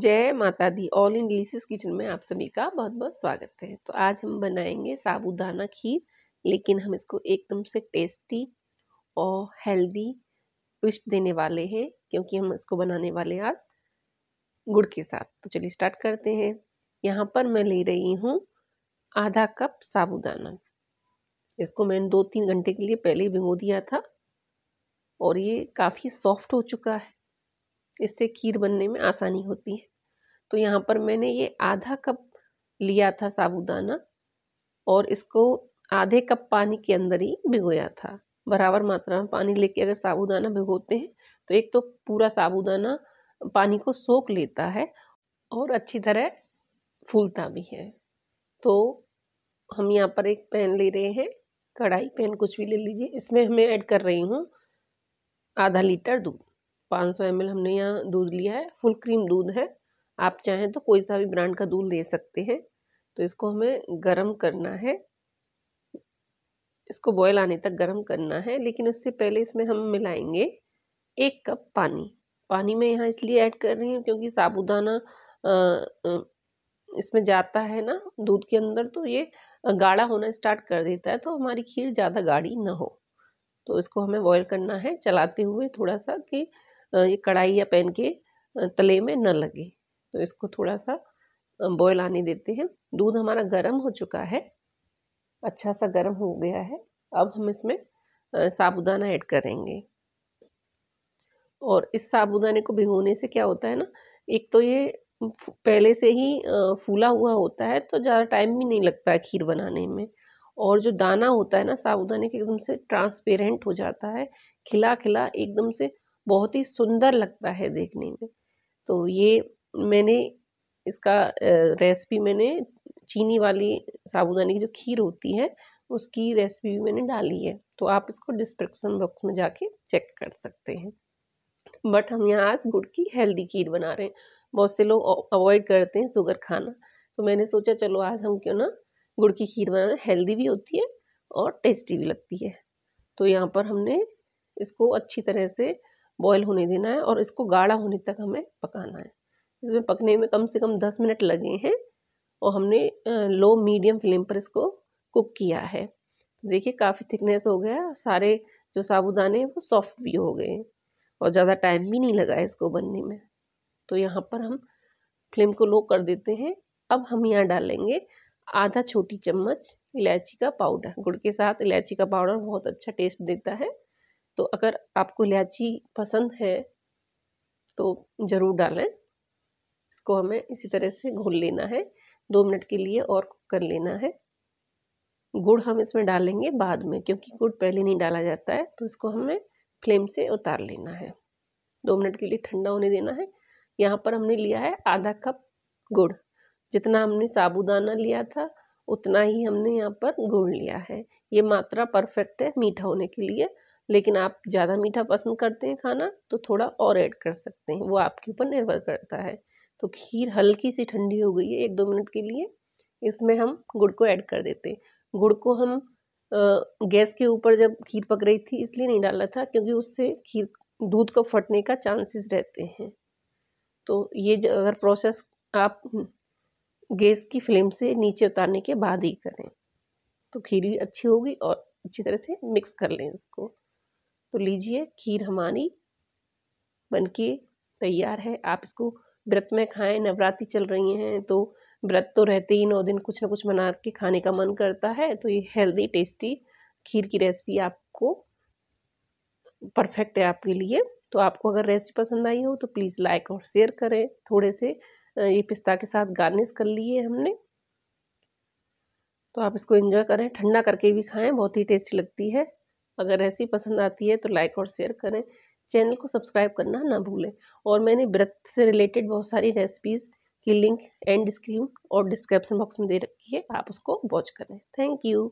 जय माता दी ऑल इन डिलीशियस किचन में आप सभी का बहुत बहुत स्वागत है तो आज हम बनाएंगे साबूदाना खीर लेकिन हम इसको एकदम से टेस्टी और हेल्दी ट्विस्ट देने वाले हैं क्योंकि हम इसको बनाने वाले आज गुड़ के साथ तो चलिए स्टार्ट करते हैं यहाँ पर मैं ले रही हूँ आधा कप साबूदाना इसको मैंने दो तीन घंटे के लिए पहले ही भिगो दिया था और ये काफ़ी सॉफ्ट हो चुका है इससे खीर बनने में आसानी होती है तो यहाँ पर मैंने ये आधा कप लिया था साबूदाना और इसको आधे कप पानी के अंदर ही भिगोया था बराबर मात्रा में पानी लेके अगर साबूदाना भिगोते हैं तो एक तो पूरा साबूदाना पानी को सोख लेता है और अच्छी तरह फूलता भी है तो हम यहाँ पर एक पैन ले रहे हैं कढ़ाई पैन कुछ भी ले लीजिए इसमें हमें ऐड कर रही हूँ आधा लीटर दूध 500 ml हमने यहाँ दूध लिया है फुल क्रीम दूध है आप चाहें तो कोई सा भी ब्रांड का दूध ले सकते हैं तो इसको हमें गरम करना है इसको बॉयल आने तक गरम करना है लेकिन उससे पहले इसमें हम मिलाएंगे एक कप पानी पानी मैं यहाँ इसलिए ऐड कर रही हूँ क्योंकि साबुदाना इसमें जाता है ना दूध के अंदर तो ये गाढ़ा होना स्टार्ट कर देता है तो हमारी खीर ज़्यादा गाढ़ी ना हो तो इसको हमें बॉयल करना है चलाते हुए थोड़ा सा कि ये कढ़ाई या पैन के तले में न लगे तो इसको थोड़ा सा बॉयल आने देते हैं दूध हमारा गर्म हो चुका है अच्छा सा गर्म हो गया है अब हम इसमें साबुदाना ऐड करेंगे और इस साबुदाने को भिगोने से क्या होता है ना एक तो ये पहले से ही फूला हुआ होता है तो ज़्यादा टाइम भी नहीं लगता है खीर बनाने में और जो दाना होता है ना साबुदाने के एकदम से ट्रांसपेरेंट हो जाता है खिला खिला एकदम से बहुत ही सुंदर लगता है देखने में तो ये मैंने इसका रेसिपी मैंने चीनी वाली साबूदाने की जो खीर होती है उसकी रेसिपी भी मैंने डाली है तो आप इसको डिस्क्रिप्सन बॉक्स में जाके चेक कर सकते हैं बट हम यहाँ आज गुड़ की हेल्दी खीर बना रहे हैं बहुत से लोग अवॉइड करते हैं शुगर खाना तो मैंने सोचा चलो आज हम क्यों ना गुड़ की खीर बनाना हेल्दी भी होती है और टेस्टी भी लगती है तो यहाँ पर हमने इसको अच्छी तरह से बॉयल होने देना है और इसको गाढ़ा होने तक हमें पकाना है इसमें पकने में कम से कम दस मिनट लगे हैं और हमने लो मीडियम फ्लेम पर इसको कुक किया है तो देखिए काफ़ी थिकनेस हो गया सारे जो साबुदाने हैं वो सॉफ्ट भी हो गए और ज़्यादा टाइम भी नहीं लगा इसको बनने में तो यहाँ पर हम फ्लेम को लो कर देते हैं अब हम यहाँ डालेंगे आधा छोटी चम्मच इलायची का पाउडर गुड़ के साथ इलायची का पाउडर बहुत अच्छा टेस्ट देता है तो अगर आपको इलायची पसंद है तो ज़रूर डालें इसको हमें इसी तरह से घोल लेना है दो मिनट के लिए और कुक कर लेना है गुड़ हम इसमें डालेंगे बाद में क्योंकि गुड़ पहले नहीं डाला जाता है तो इसको हमें फ्लेम से उतार लेना है दो मिनट के लिए ठंडा होने देना है यहाँ पर हमने लिया है आधा कप गुड़ जितना हमने साबुदाना लिया था उतना ही हमने यहाँ पर गुड़ लिया है ये मात्रा परफेक्ट है मीठा होने के लिए लेकिन आप ज़्यादा मीठा पसंद करते हैं खाना तो थोड़ा और ऐड कर सकते हैं वो आपके ऊपर निर्भर करता है तो खीर हल्की सी ठंडी हो गई है एक दो मिनट के लिए इसमें हम गुड़ को ऐड कर देते हैं गुड़ को हम गैस के ऊपर जब खीर पक रही थी इसलिए नहीं डाला था क्योंकि उससे खीर दूध को फटने का चांसेस रहते हैं तो ये अगर प्रोसेस आप हम्म, गैस की फ्लेम से नीचे उतारने के बाद ही करें तो खीर भी अच्छी होगी और अच्छी तरह से मिक्स कर लें इसको तो लीजिए खीर हमारी बनके तैयार है आप इसको व्रत में खाएं नवरात्रि चल रही हैं तो व्रत तो रहते ही नौ दिन कुछ ना कुछ बना के खाने का मन करता है तो ये हेल्दी टेस्टी खीर की रेसिपी आपको परफेक्ट है आपके लिए तो आपको अगर रेसिपी पसंद आई हो तो प्लीज़ लाइक और शेयर करें थोड़े से ये पिस्ता के साथ गार्निश कर लिए हमने तो आप इसको एंजॉय करें ठंडा करके भी खाएं बहुत ही टेस्टी लगती है अगर रेसिपी पसंद आती है तो लाइक और शेयर करें चैनल को सब्सक्राइब करना ना भूलें और मैंने व्रत से रिलेटेड बहुत सारी रेसिपीज़ की लिंक एंड स्क्रीन और डिस्क्रिप्सन बॉक्स में दे रखी है आप उसको वॉच करें थैंक यू